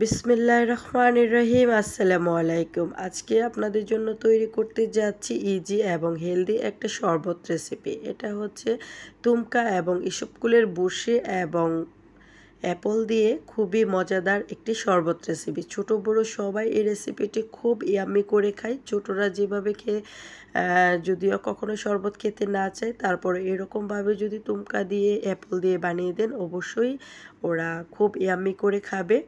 বিসমিল্লাহ রহমান রহিম আসসালামু আলাইকুম আজকে আপনাদের জন্য তৈরি করতে যাচ্ছি ইজি এবং হেলদি একটা শরবত রেসিপি এটা হচ্ছে তুমকা এবং ইসবকুলের বসে এবং অ্যাপল দিয়ে খুবই মজাদার একটি শরবত রেসিপি ছোট বড়ো সবাই এই রেসিপিটি খুব ইয়ামি করে খায় ছোটরা যেভাবে খেয়ে যদিও কখনো শরবত খেতে না চায় তারপরে এরকমভাবে যদি তুমকা দিয়ে অ্যাপল দিয়ে বানিয়ে দেন অবশ্যই ওরা খুব ইয়ামি করে খাবে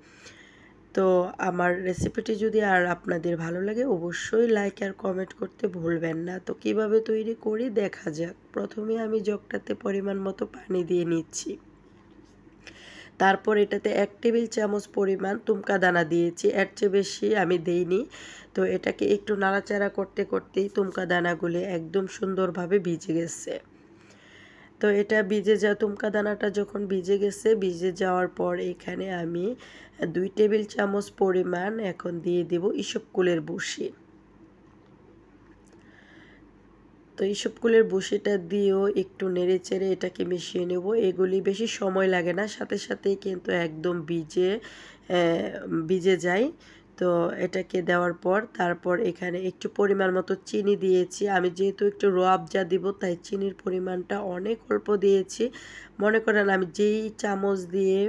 তো আমার রেসিপিটি যদি আর আপনাদের ভালো লাগে অবশ্যই লাইক আর কমেন্ট করতে ভুলবেন না তো কিভাবে তৈরি করি দেখা যাক প্রথমে আমি জগটাতে পরিমাণ মতো পানি দিয়ে নিচ্ছি তারপর এটাতে এক টেবিল চামচ পরিমাণ তুমকা দানা দিয়েছি এর চেয়ে বেশি আমি দেইনি তো এটাকে একটু নাড়াচাড়া করতে করতেই তুমকা দানাগুলি একদম সুন্দরভাবে ভিজে গেছে তো এটা ভিজে যা তুমকা দানাটা যখন ভিজে গেছে ভিজে যাওয়ার পর এখানে আমি দুই টেবিল চামচ পরিমাণ এখন দিয়ে দেব ইসবকুলের বসি তো এইসব কুলের বসিটা দিয়েও একটু নেড়ে চেড়ে এটাকে মিশিয়ে নেব এগুলি বেশি সময় লাগে না সাথে সাথেই কিন্তু একদম ভিজে ভিজে যায় তো এটাকে দেওয়ার পর তারপর এখানে একটু পরিমাণ মতো চিনি দিয়েছি আমি যেহেতু একটু রোয়াবজা দিব তাই চিনির পরিমাণটা অনেক অল্প দিয়েছি মনে করেন আমি যেই চামচ দিয়ে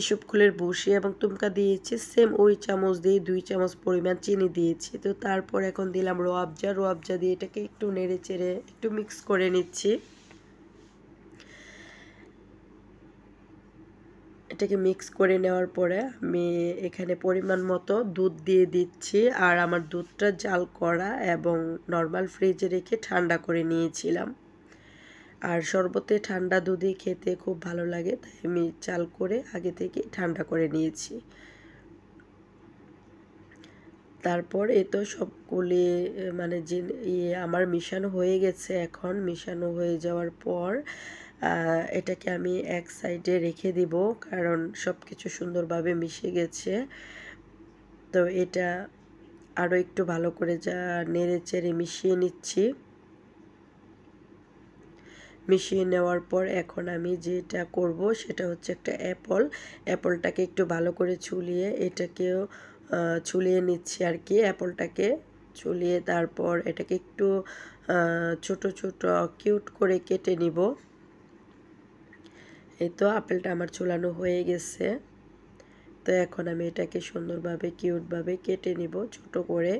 ইসবকুলের বসি এবং তুমকা দিয়েছি সেম ওই চামচ দিয়ে দুই চামচ পরিমাণ চিনি দিয়েছি তো তারপর এখন দিলাম রোয়াবজা রোয়াবজা দিয়ে এটাকে একটু নেড়ে চেড়ে একটু মিক্স করে নিচ্ছি এটাকে মিক্স করে নেওয়ার পরে আমি এখানে পরিমাণ মতো দুধ দিয়ে দিচ্ছি আর আমার দুধটা জাল করা এবং নর্মাল ফ্রিজে রেখে ঠান্ডা করে নিয়েছিলাম আর শরবতে ঠান্ডা দুধে খেতে খুব ভালো লাগে তাই আমি চাল করে আগে থেকে ঠান্ডা করে নিয়েছি তারপর এ তো সবগুলি মানে যে ইয়ে আমার মিশানো হয়ে গেছে এখন মিশানো হয়ে যাওয়ার পর এটাকে আমি এক সাইডে রেখে দিব কারণ সব কিছু সুন্দরভাবে মিশে গেছে তো এটা আরও একটু ভালো করে যা নেড়ে চেড়ে মিশিয়ে নিচ্ছি মিশিয়ে নেওয়ার পর এখন আমি যেটা করব সেটা হচ্ছে একটা অ্যাপল অ্যাপলটাকে একটু ভালো করে ছুলিয়ে এটাকেও ছুলিয়ে নিচ্ছি আর কি অ্যাপলটাকে ছুলিয়ে তারপর এটাকে একটু ছোট ছোট কিউট করে কেটে নিব এই তো আপেলটা আমার চুলানো হয়ে গেছে তো এখন আমি এটাকে সুন্দরভাবে কিউটভাবে কেটে নিব ছোট করে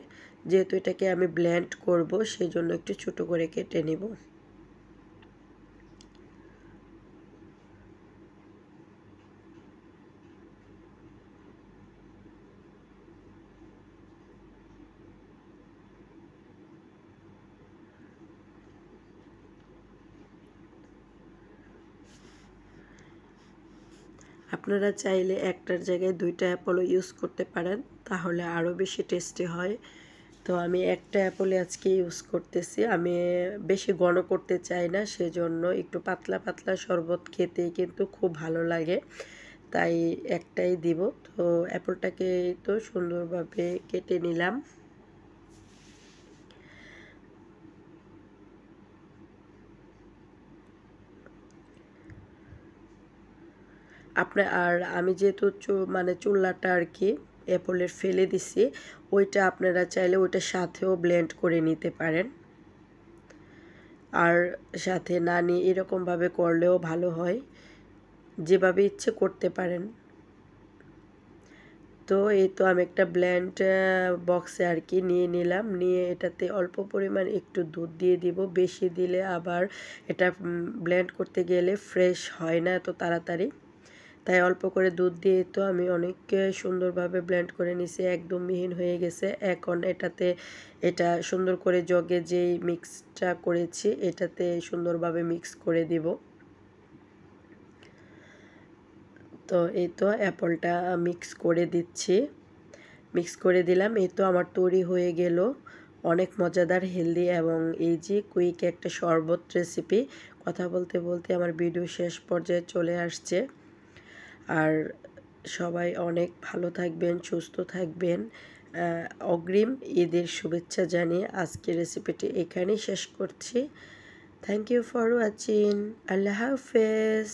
যেহেতু এটাকে আমি ব্ল্যান্ড করব জন্য একটু ছোট করে কেটে নিব আপনারা চাইলে একটার জায়গায় দুইটা অ্যাপলও ইউজ করতে পারেন তাহলে আরও বেশি টেস্টি হয় তো আমি একটা অ্যাপলে আজকে ইউজ করতেছি আমি বেশি ঘন করতে চাই না সেজন্য একটু পাতলা পাতলা শরবত খেতে কিন্তু খুব ভালো লাগে তাই একটাই দিব তো অ্যাপলটাকে তো সুন্দরভাবে কেটে নিলাম আপনার আর আমি যেহেতু মানে চুল্লাটা আর কি অ্যাপলের ফেলে দিছি ওইটা আপনারা চাইলে ওইটা সাথেও ব্লেন্ড করে নিতে পারেন আর সাথে না নিয়ে এরকমভাবে করলেও ভালো হয় যেভাবে ইচ্ছে করতে পারেন তো এই তো আমি একটা ব্ল্যান্ড বক্সে আর কি নিয়ে নিলাম নিয়ে এটাতে অল্প পরিমাণ একটু দুধ দিয়ে দিব বেশি দিলে আবার এটা ব্ল্যান্ড করতে গেলে ফ্রেশ হয় না এত তাড়াতাড়ি তাই অল্প করে দুধ দিয়ে তো আমি অনেক সুন্দরভাবে ব্লেন্ড করে নিছি একদম মিহিন হয়ে গেছে এখন এটাতে এটা সুন্দর করে জগে যেই মিক্সটা করেছি এটাতে সুন্দরভাবে মিক্স করে দিব তো এই তো অ্যাপলটা মিক্স করে দিচ্ছি মিক্স করে দিলাম এই তো আমার তৈরি হয়ে গেল অনেক মজাদার হেলদি এবং এই যে কুইক একটা শরবত রেসিপি কথা বলতে বলতে আমার ভিডিও শেষ পর্যায়ে চলে আসছে আর সবাই অনেক ভালো থাকবেন সুস্থ থাকবেন অগ্রিম ঈদের শুভেচ্ছা জানিয়ে আজকের রেসিপিটি এখানেই শেষ করছি থ্যাংক ইউ ফর ওয়াচিং আল্লাহ হাফেজ